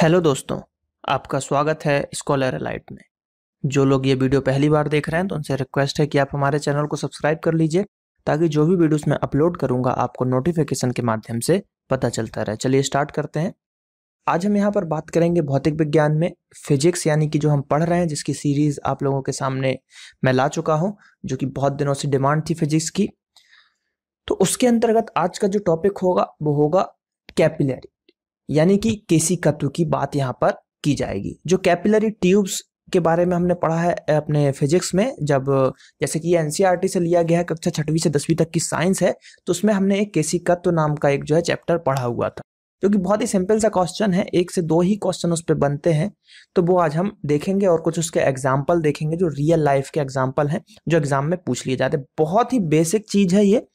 hello दोस्तों आपका स्वागत है स्कॉलर लाइट में जो लोग ये वीडियो पहली बार देख रहे हैं तो उनसे रिक्वेस्ट है कि आप हमारे चैनल को सब्सक्राइब कर लीजिए ताकि जो भी वीडियोस मैं अपलोड करूंगा आपको नोटिफिकेशन के माध्यम से पता चलता रहे चलिए स्टार्ट करते हैं आज हम यहाँ पर बात करेंगे भौतिक विज्ञान में फिजिक्स यानी कि जो हम पढ़ रहे हैं जिसकी सीरीज़ आप लोगों के सामने मैं ला चुका हूँ जो कि बहुत दिनों से डिमांड थी फिजिक्स की तो उसके अंतर्गत आज का जो टॉपिक होगा वो होगा कैपिलरी यानी कि केसी तत्व की बात यहाँ पर की जाएगी जो कैपिलरी ट्यूब्स के बारे में हमने पढ़ा है अपने फिजिक्स में जब जैसे कि एनसीआरटी e से लिया गया है कक्षा छठवीं से दसवीं तक की साइंस है तो उसमें हमने एक केसी तत्व नाम का एक जो है चैप्टर पढ़ा हुआ था जो कि बहुत ही सिंपल सा क्वेश्चन है एक से दो ही क्वेश्चन उस पर बनते हैं तो वो आज हम देखेंगे और कुछ उसके एग्जाम्पल देखेंगे जो रियल लाइफ के एग्जाम्पल हैं जो एग्जाम में पूछ लिए जाते हैं बहुत ही बेसिक चीज़ है ये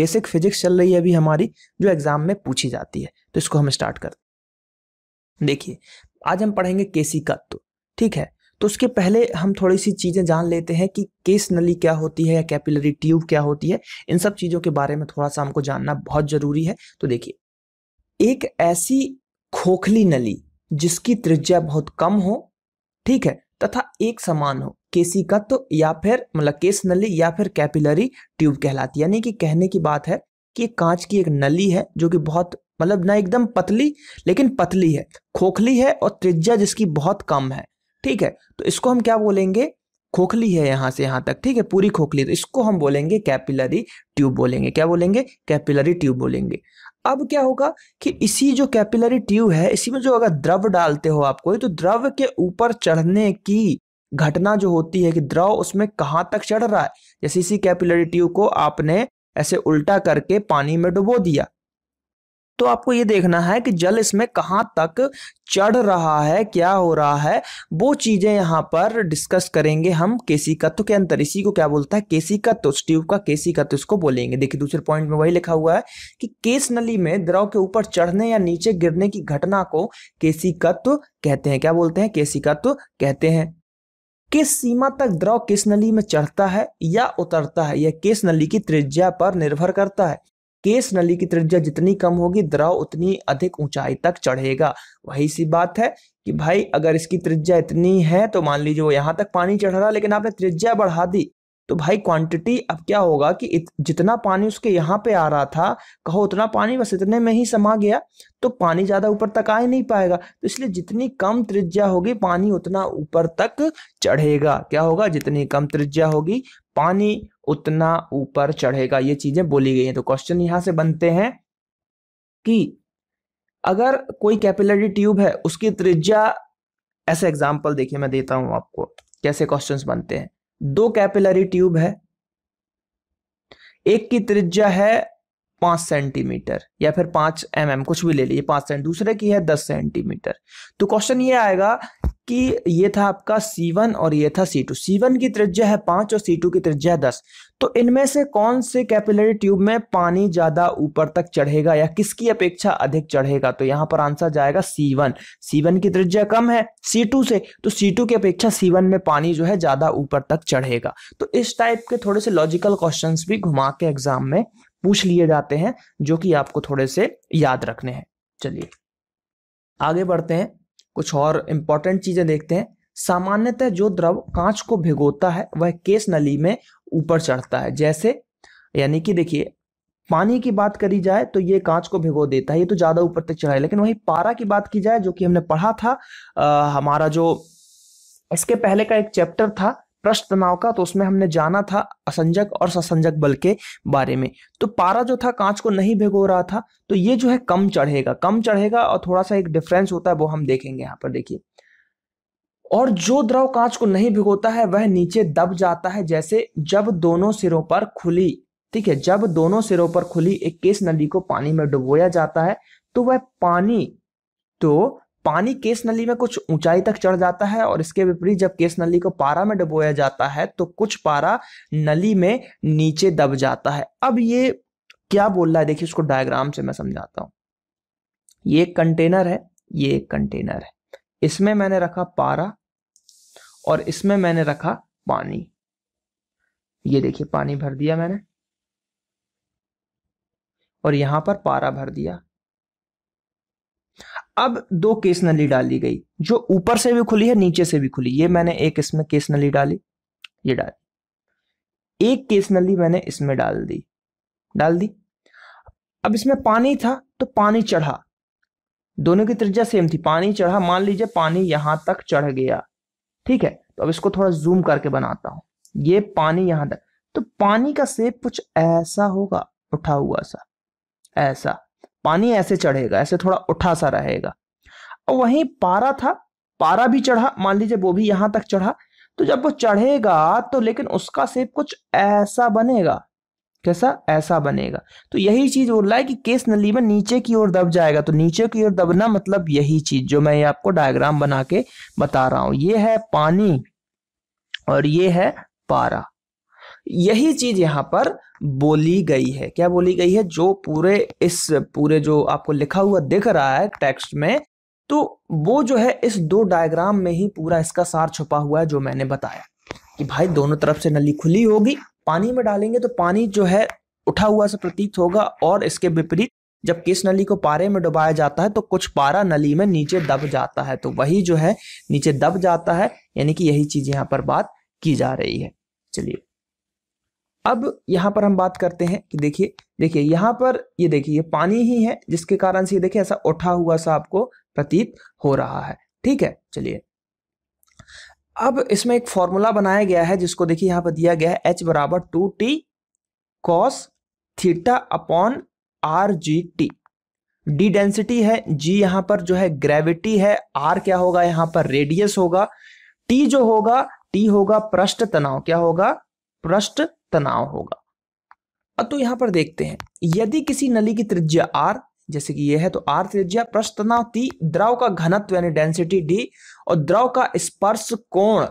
बेसिक फिजिक्स चल रही है अभी हमारी जो एग्जाम में पूछी जाती है तो इसको हम स्टार्ट करते हैं देखिए आज हम पढ़ेंगे केसी तत्व ठीक है तो उसके पहले हम थोड़ी सी चीज़ें जान लेते हैं कि केस नली क्या होती है या कैपिलरी ट्यूब क्या होती है इन सब चीज़ों के बारे में थोड़ा सा हमको जानना बहुत ज़रूरी है तो देखिए एक ऐसी खोखली नली जिसकी त्रिज्या बहुत कम हो ठीक है तथा एक समान हो केसी तत्व तो या फिर मतलब केस नली या फिर कैपिलरी ट्यूब कहलाती है यानी कि कहने की बात है कि कांच की एक नली है जो कि बहुत मतलब ना एकदम पतली लेकिन पतली है खोखली है और त्रिज्या जिसकी बहुत कम है ठीक है तो इसको हम क्या बोलेंगे खोखली है यहाँ से यहाँ तक ठीक है पूरी खोखली तो इसको हम बोलेंगे कैपिलरी ट्यूब बोलेंगे क्या बोलेंगे कैपिलरी ट्यूब बोलेंगे अब क्या होगा कि इसी जो कैपिलरी ट्यूब है इसी में जो अगर द्रव डालते हो आपको तो द्रव के ऊपर चढ़ने की घटना जो होती है कि द्रव उसमें कहां तक चढ़ रहा है जैसे इसी कैपिलरी ट्यूब को आपने ऐसे उल्टा करके पानी में डुबो दिया तो आपको ये देखना है कि जल इसमें कहाँ तक चढ़ रहा है क्या हो रहा है वो चीज़ें यहाँ पर डिस्कस करेंगे हम केसी तत्व के अंतर इसी को क्या बोलता है केसी तत्व स्ट्यूब का केसी तत्व इसको बोलेंगे देखिए दूसरे पॉइंट में वही लिखा हुआ है कि केस नली में द्रव के ऊपर चढ़ने या नीचे गिरने की घटना को केसी तत्व कहते हैं क्या बोलते हैं केसी तत्व कहते हैं किस सीमा तक द्रव किस नली में चढ़ता है या उतरता है यह किस नली की त्रिज्या पर निर्भर करता है केस नली की त्रिज्या जितनी कम होगी द्रव उतनी अधिक ऊंचाई तक चढ़ेगा वही सी बात है कि भाई अगर इसकी त्रिज्या इतनी है तो मान लीजिए वो यहाँ तक पानी चढ़ रहा लेकिन आपने त्रिज्या बढ़ा दी तो भाई क्वांटिटी अब क्या होगा कि जितना पानी उसके यहाँ पे आ रहा था कहो उतना पानी बस इतने में ही समा गया तो पानी ज़्यादा ऊपर तक आ ही नहीं पाएगा तो इसलिए जितनी कम त्रिज्या होगी पानी उतना ऊपर तक चढ़ेगा क्या होगा जितनी कम त्रिज्या होगी पानी उतना ऊपर चढ़ेगा ये चीज़ें बोली गई हैं तो क्वेश्चन यहाँ से बनते हैं कि अगर कोई कैपिलरी ट्यूब है उसकी त्रिज्या ऐसे एग्जाम्पल देखिए मैं देता हूँ आपको कैसे क्वेश्चंस बनते हैं दो कैपिलरी ट्यूब है एक की त्रिज्या है पांच सेंटीमीटर या फिर पांच एम mm, कुछ भी ले लीजिए पांच सेंटीमीटर दूसरे की है दस सेंटीमीटर तो क्वेश्चन ये आएगा कि ये था आपका C1 और ये था C2 C1 की त्रिज्या है पांच और C2 की त्रिज्या है दस तो इनमें से कौन से कैपिलरी ट्यूब में पानी ज़्यादा ऊपर तक चढ़ेगा या किसकी अपेक्षा अधिक चढ़ेगा तो यहां पर आंसर जाएगा C1 C1 की त्रिज्या कम है C2 से तो C2 की अपेक्षा C1 में पानी जो है ज़्यादा ऊपर तक चढ़ेगा तो इस टाइप के थोड़े से लॉजिकल क्वेश्चन भी घुमा के एग्जाम में पूछ लिए जाते हैं जो कि आपको थोड़े से याद रखने हैं चलिए आगे बढ़ते हैं कुछ और इंपॉर्टेंट चीज़ें देखते हैं सामान्यतः जो द्रव कांच को भिगोता है वह केस नली में ऊपर चढ़ता है जैसे यानी कि देखिए पानी की बात करी जाए तो ये कांच को भिगो देता है ये तो ज़्यादा ऊपर तक चढ़ा है लेकिन वही पारा की बात की जाए जो कि हमने पढ़ा था आ, हमारा जो इसके पहले का एक चैप्टर था पृष्ठ तनाव का तो उसमें हमने जाना था असंजक और ससंजक बल के बारे में तो पारा जो था कांच को नहीं भिगो रहा था तो ये जो है कम चढ़ेगा कम चढ़ेगा और थोड़ा सा एक डिफरेंस होता है वो हम देखेंगे यहाँ पर देखिए और जो द्रव कांच को नहीं भिगोता है वह नीचे दब जाता है जैसे जब दोनों सिरों पर खुली ठीक है जब दोनों सिरों पर खुली एक केस नदी को पानी में डुबोया जाता है तो वह पानी तो पानी केस नली में कुछ ऊंचाई तक चढ़ जाता है और इसके विपरीत जब केस नली को पारा में डुबोया जाता है तो कुछ पारा नली में नीचे दब जाता है अब ये क्या बोल रहा है देखिए उसको डायग्राम से मैं समझाता हूं ये एक कंटेनर है ये एक कंटेनर है इसमें मैंने रखा पारा और इसमें मैंने रखा पानी ये देखिए पानी भर दिया मैंने और यहां पर पारा भर दिया अब दो केस नली डाली गई जो ऊपर से भी खुली है नीचे से भी खुली ये मैंने एक इसमें केस नली डाली ये डाली एक केस नली मैंने इसमें डाल दी डाल दी अब इसमें पानी था तो पानी चढ़ा दोनों की त्रिज्या सेम थी पानी चढ़ा मान लीजिए पानी यहां तक चढ़ गया ठीक है तो अब इसको थोड़ा जूम करके बनाता हूं ये पानी यहां तक तो पानी का सेप कुछ ऐसा होगा उठा हुआ सा ऐसा पानी ऐसे चढ़ेगा ऐसे थोड़ा उठा सा रहेगा और वहीं पारा था पारा भी चढ़ा मान लीजिए वो भी यहां तक चढ़ा तो जब वो चढ़ेगा तो लेकिन उसका सेप कुछ ऐसा बनेगा कैसा ऐसा बनेगा तो यही चीज बोल रहा है कि केस नली में नीचे की ओर दब जाएगा तो नीचे की ओर दबना मतलब यही चीज जो मैं आपको डायग्राम बना के बता रहा हूं ये है पानी और ये है पारा यही चीज यहां पर बोली गई है क्या बोली गई है जो पूरे इस पूरे जो आपको लिखा हुआ दिख रहा है टेक्स्ट में तो वो जो है इस दो डायग्राम में ही पूरा इसका सार छुपा हुआ है जो मैंने बताया कि भाई दोनों तरफ से नली खुली होगी पानी में डालेंगे तो पानी जो है उठा हुआ से प्रतीत होगा और इसके विपरीत जब किस नली को पारे में डुबाया जाता है तो कुछ पारा नली में नीचे दब जाता है तो वही जो है नीचे दब जाता है यानी कि यही चीज यहाँ पर बात की जा रही है चलिए अब यहाँ पर हम बात करते हैं कि देखिए देखिए यहाँ पर ये देखिए ये पानी ही है जिसके कारण से ये देखिए ऐसा उठा हुआ सा आपको प्रतीत हो रहा है ठीक है चलिए अब इसमें एक फॉर्मूला बनाया गया है जिसको देखिए यहाँ पर दिया गया है एच बराबर two T cos theta upon R G T D density है जी यहाँ पर जो है ग्रेविटी है आर क्या होगा यहाँ पर रेडियस होगा टी जो होगा टी होगा पृष्ठ तनाव क्या होगा पृष्ठ तनाव होगा अब तो यहां पर देखते हैं यदि किसी नली की त्रिज्या आर जैसे कि यह है तो आर त्रिज्या पृष्ठ तनाव ती द्रव का घनत्व यानी डेंसिटी डी और द्रव का स्पर्श कोण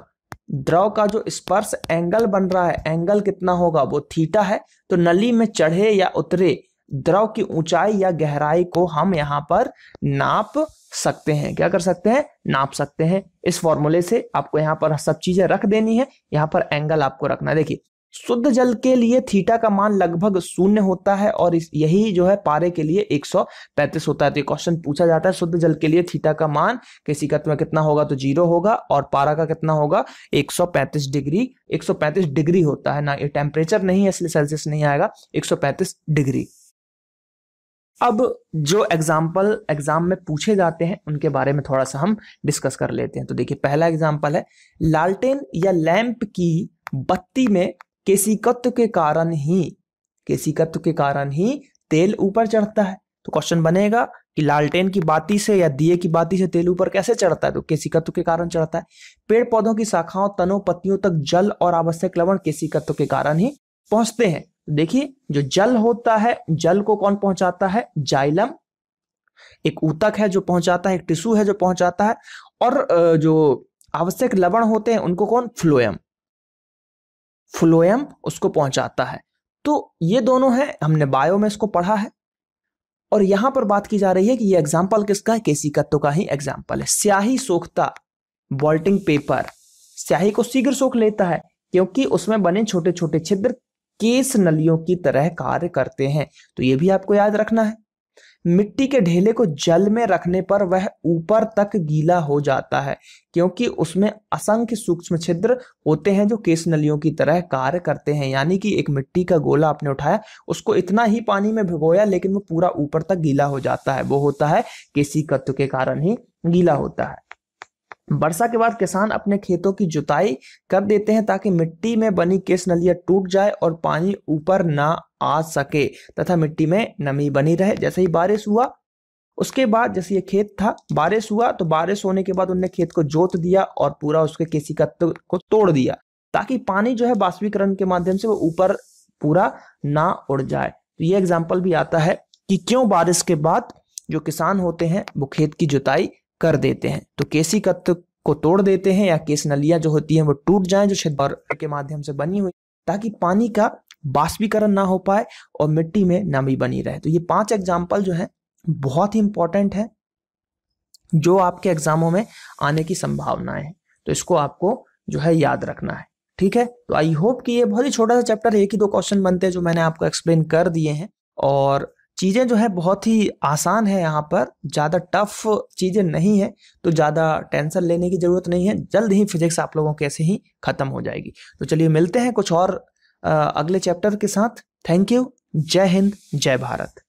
द्रव का जो स्पर्श एंगल बन रहा है एंगल कितना होगा वो थीटा है तो नली में चढ़े या उतरे द्रव की ऊंचाई या गहराई को हम यहां पर नाप सकते हैं क्या कर सकते हैं नाप सकते हैं इस फॉर्मूले से आपको यहां पर सब चीजें रख देनी है यहां पर एंगल आपको रखना देखिए शुद्ध जल के लिए थीटा का मान लगभग शून्य होता है और यही जो है पारे के लिए 135 होता है तो क्वेश्चन पूछा जाता है शुद्ध जल के लिए थीटा का मान किसी कत्व में कितना होगा तो जीरो होगा और पारा का कितना होगा 135 डिग्री 135 डिग्री होता है ना ये टेम्परेचर नहीं है इसलिए सेल्सियस नहीं आएगा 135 डिग्री अब जो एग्जाम्पल एग्जाम में पूछे जाते हैं उनके बारे में थोड़ा सा हम डिस्कस कर लेते हैं तो देखिए पहला एग्जाम्पल है लालटेन या लैंप की बत्ती में केसिकत्व के कारण ही केसिकत्व के कारण ही तेल ऊपर चढ़ता है तो क्वेश्चन बनेगा कि लालटेन की बाती से या दिए की बाती से तेल ऊपर कैसे चढ़ता है तो केसिकत्व के कारण चढ़ता है पेड़ पौधों की शाखाओं तनों पत्तियों तक जल और आवश्यक लवण केसिकत्व के कारण ही पहुंचते हैं तो देखिए जो जल होता है जल को कौन पहुंचाता है जाइलम एक ऊतक है जो पहुंचाता है एक टिश्यू है जो पहुंचाता है और जो आवश्यक लवण होते हैं उनको कौन फ्लोएम फ्लोएम उसको पहुंचाता है तो ये दोनों है हमने बायो में इसको पढ़ा है और यहां पर बात की जा रही है कि ये एग्जाम्पल किसका है केसी कत्तो का ही एग्जाम्पल है स्याही सोखता बॉल्टिंग पेपर स्याही को शीघ्र सोख लेता है क्योंकि उसमें बने छोटे छोटे छिद्र केस नलियों की तरह कार्य करते हैं तो ये भी आपको याद रखना है मिट्टी के ढेले को जल में रखने पर वह ऊपर तक गीला हो जाता है क्योंकि उसमें असंख्य सूक्ष्म छिद्र होते हैं जो केस नलियों की तरह कार्य करते हैं यानी कि एक मिट्टी का गोला आपने उठाया उसको इतना ही पानी में भिगोया लेकिन वो पूरा ऊपर तक गीला हो जाता है वो होता है केसी तत्व के कारण ही गीला होता है वर्षा के बाद किसान अपने खेतों की जुताई कर देते हैं ताकि मिट्टी में बनी केस नलिया टूट जाए और पानी ऊपर ना आ सके तथा मिट्टी में नमी बनी रहे जैसे ही बारिश हुआ उसके बाद जैसे ये खेत था बारिश हुआ तो बारिश होने के बाद उनने खेत को जोत दिया और पूरा उसके केसी का तो, को तोड़ दिया ताकि पानी जो है बाष्पीकरण के माध्यम से वो ऊपर पूरा ना उड़ जाए तो ये एग्जाम्पल भी आता है कि क्यों बारिश के बाद जो किसान होते हैं वो खेत की जुताई कर देते हैं तो केसी कत्व को तोड़ देते हैं या केस नलियां जो होती हैं वो टूट जाएं जो छिद्र के माध्यम से बनी हुई ताकि पानी का बाष्पीकरण ना हो पाए और मिट्टी में नमी बनी रहे तो ये पांच एग्जाम्पल जो है बहुत ही इंपॉर्टेंट है जो आपके एग्जामों में आने की संभावनाएं हैं तो इसको आपको जो है याद रखना है ठीक है तो आई होप कि ये बहुत ही छोटा सा चैप्टर एक ही दो क्वेश्चन बनते हैं जो मैंने आपको एक्सप्लेन कर दिए हैं और चीज़ें जो है बहुत ही आसान है यहाँ पर ज़्यादा टफ चीज़ें नहीं है तो ज़्यादा टेंशन लेने की ज़रूरत नहीं है जल्द ही फिजिक्स आप लोगों के ऐसे ही ख़त्म हो जाएगी तो चलिए मिलते हैं कुछ और अगले चैप्टर के साथ थैंक यू जय हिंद जय भारत